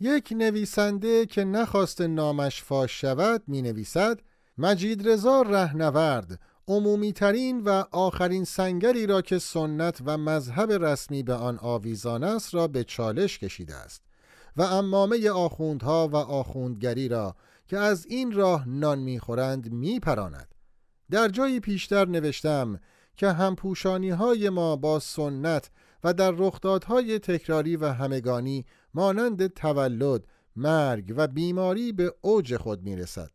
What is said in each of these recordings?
یک نویسنده که نخواست نامش فاش شود می نویسد مجید رضا رهنورد عمومیترین و آخرین سنگری را که سنت و مذهب رسمی به آن آویزان است را به چالش کشیده است و امامه آخوندها و آخوندگری را که از این راه نان میخورند میپراند در جایی پیشتر نوشتم که همپوشانی های ما با سنت و در رخدادهای تکراری و همگانی مانند تولد، مرگ و بیماری به اوج خود می رسد.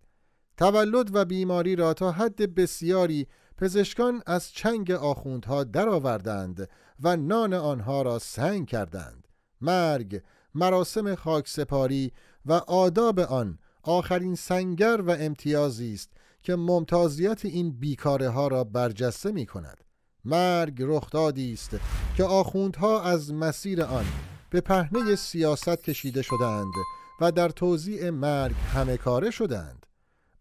تولد و بیماری را تا حد بسیاری پزشکان از چنگ آخوندها درآوردند و نان آنها را سنگ کردند. مرگ، مراسم خاکسپاری و آداب آن آخرین سنگر و امتیازی است که ممتازیت این بیکاره ها را برجسته می کند. مرگ رخدادی است که آخوندها از مسیر آن به پهنه سیاست کشیده شدند و در توضیع مرگ همه کاره شدند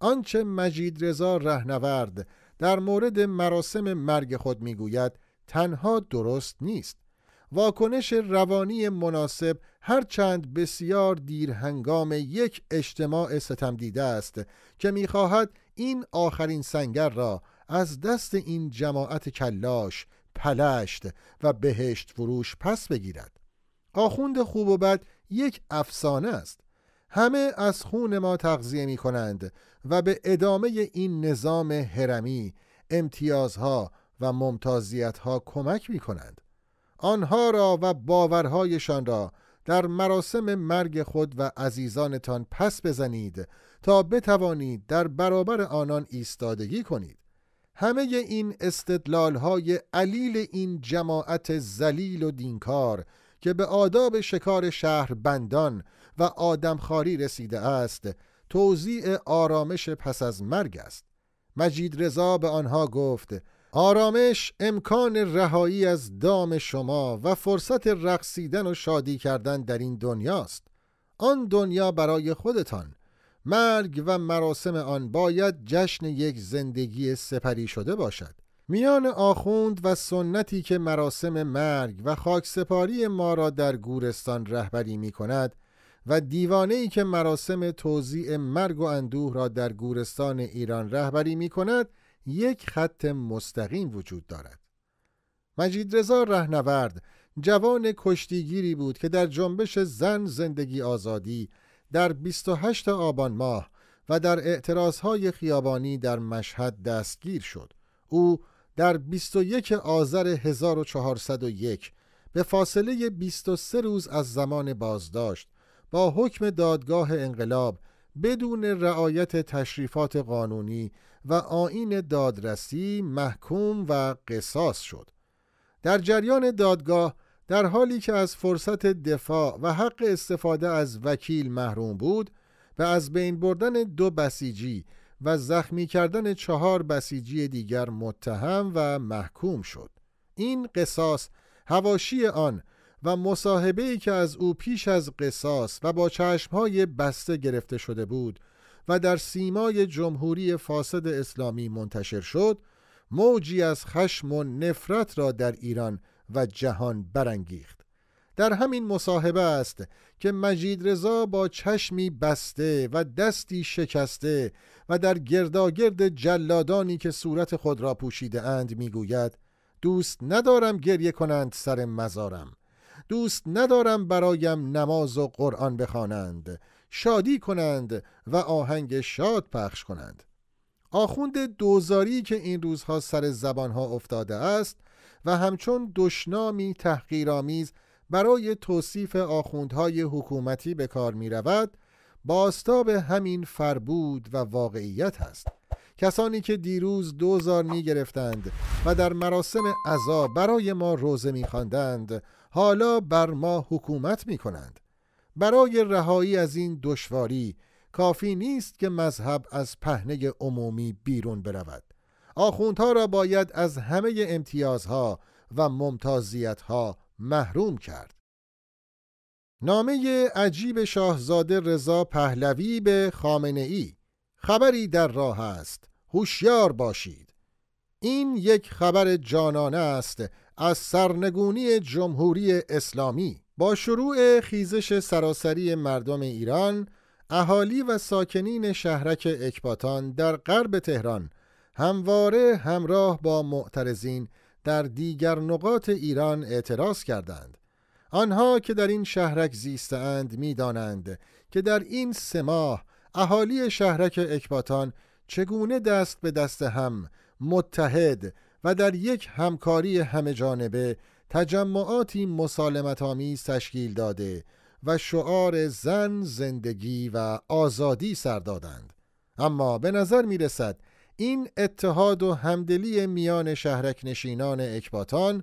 آنچه مجید رضا رهنورد در مورد مراسم مرگ خود میگوید تنها درست نیست واکنش روانی مناسب هرچند بسیار دیر هنگام یک اجتماع ستم دیده است که میخواهد این آخرین سنگر را از دست این جماعت کلاش پلشت و بهشت فروش پس بگیرد آخوند خوب و بد یک افسانه است همه از خون ما تغذیه می کنند و به ادامه این نظام هرمی امتیازها و ممتازیتها کمک می کنند آنها را و باورهایشان را در مراسم مرگ خود و عزیزانتان پس بزنید تا بتوانید در برابر آنان ایستادگی کنید همه این استدلال های علیل این جماعت زلیل و دینکار که به آداب شکار شهر بندان و آدمخواری رسیده است توضیع آرامش پس از مرگ است مجید رضا به آنها گفت آرامش امکان رهایی از دام شما و فرصت رقصیدن و شادی کردن در این دنیاست آن دنیا برای خودتان مرگ و مراسم آن باید جشن یک زندگی سپری شده باشد میان آخوند و سنتی که مراسم مرگ و خاکسپاری ما را در گورستان رهبری می کند و دیوانه ای که مراسم توزیع مرگ و اندوه را در گورستان ایران رهبری می کند یک خط مستقیم وجود دارد مجید رضا رهنورد جوان کشتیگیری بود که در جنبش زن زندگی آزادی در 28 آبان ماه و در اعتراضهای خیابانی در مشهد دستگیر شد او در 21 آذر 1401 به فاصله 23 روز از زمان بازداشت با حکم دادگاه انقلاب بدون رعایت تشریفات قانونی و آین دادرسی محکوم و قصاص شد. در جریان دادگاه در حالی که از فرصت دفاع و حق استفاده از وکیل محروم بود و از بین بردن دو بسیجی و زخمی کردن چهار بسیجی دیگر متهم و محکوم شد. این قصاص هواشی آن و مصاحبه که از او پیش از قصاص و با چشمهای بسته گرفته شده بود و در سیمای جمهوری فاسد اسلامی منتشر شد موجی از خشم و نفرت را در ایران و جهان برانگیخت. در همین مصاحبه است که مجید رضا با چشمی بسته و دستی شکسته و در گرداگرد جلادانی که صورت خود را پوشیده اند میگوید دوست ندارم گریه کنند سر مزارم دوست ندارم برایم نماز و قرآن بخوانند شادی کنند و آهنگ شاد پخش کنند آخوند دوزاری که این روزها سر زبانها افتاده است و همچون دشنامی تحقیرآمیز برای توصیف آخوندهای حکومتی به کار می رود باستاب همین فربود و واقعیت است کسانی که دیروز دوزار می گرفتند و در مراسم عذا برای ما روزه می خواندند حالا بر ما حکومت می کنند برای رهایی از این دشواری کافی نیست که مذهب از پهنه عمومی بیرون برود آخوندها را باید از همه امتیازها و ممتازیتها محروم کرد. نامه عجیب شاهزاده رضا پهلوی به خامنه ای خبری در راه است هوشیار باشید این یک خبر جانانه است از سرنگونی جمهوری اسلامی با شروع خیزش سراسری مردم ایران اهالی و ساکنین شهرک اکباتان در غرب تهران همواره همراه با معترضین در دیگر نقاط ایران اعتراض کردند آنها که در این شهرک زیستند میدانند که در این سه ماه اهالی شهرک اکباتان چگونه دست به دست هم متحد و در یک همکاری همه جانبه تجمعاتی مسالمت آمیز تشکیل داده و شعار زن زندگی و آزادی سر دادند اما به نظر می رسد این اتحاد و همدلی میان شهرک نشینان اکباتان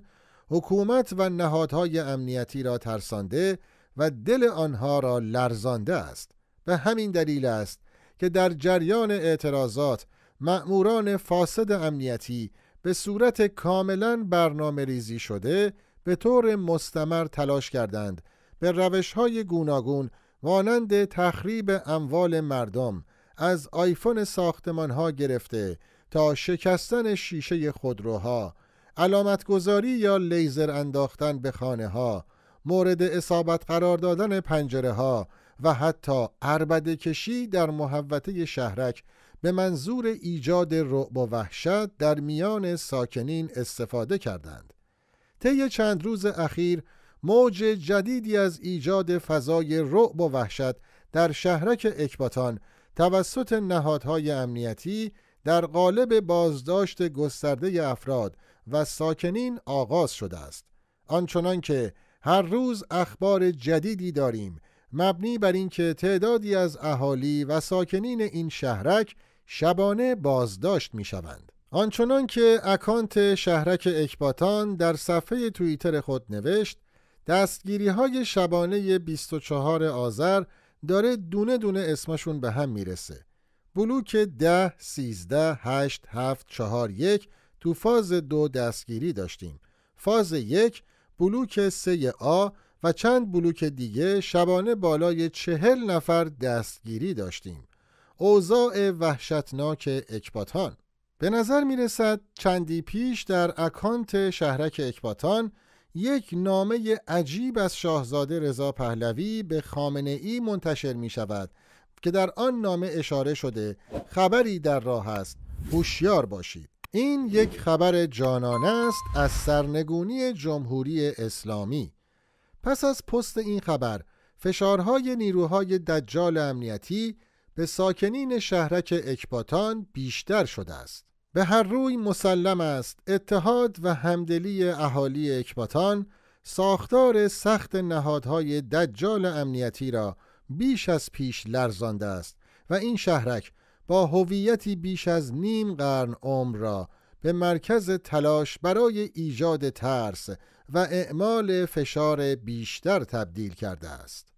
حکومت و نهادهای امنیتی را ترسانده و دل آنها را لرزانده است به همین دلیل است که در جریان اعتراضات مأموران فاسد امنیتی به صورت کاملا برنامه ریزی شده به طور مستمر تلاش کردند به روشهای گوناگون مانند تخریب اموال مردم از آیفون ساختمان ها گرفته تا شکستن شیشه خودروها علامتگذاری یا لیزر انداختن به خانه ها مورد اصابت قرار دادن پنجره ها و حتی عربد کشی در محوطه شهرک به منظور ایجاد رعب و وحشت در میان ساکنین استفاده کردند. طی چند روز اخیر موج جدیدی از ایجاد فضای رعب و وحشت در شهرک اکباتان توسط نهادهای امنیتی در قالب بازداشت گسترده افراد و ساکنین آغاز شده است آنچنان که هر روز اخبار جدیدی داریم مبنی بر اینکه تعدادی از اهالی و ساکنین این شهرک شبانه بازداشت می شوند. آنچنان که اکانت شهرک اکباتان در صفحه توییتر خود نوشت دستگیری های شبانه 24 آذر داره دونه دونه اسمشون به هم میرسه بلوک 10 13 8 7 4 1 تو فاز دو دستگیری داشتیم فاز یک بلوک 3 آ و چند بلوک دیگه شبانه بالای چهل نفر دستگیری داشتیم اوضاع وحشتناک اکباتان به نظر میرسد چندی پیش در اکانت شهرک اکباتان یک نامه عجیب از شاهزاده رضا پهلوی به خامنه ای منتشر می شود که در آن نامه اشاره شده خبری در راه است هوشیار باشید این یک خبر جانانه است از سرنگونی جمهوری اسلامی پس از پست این خبر فشارهای نیروهای دجال امنیتی به ساکنین شهرک اکباتان بیشتر شده است به هر روی مسلم است اتحاد و همدلی اهالی اکباتان ساختار سخت نهادهای دجال امنیتی را بیش از پیش لرزانده است و این شهرک با هویتی بیش از نیم قرن عمر را به مرکز تلاش برای ایجاد ترس و اعمال فشار بیشتر تبدیل کرده است.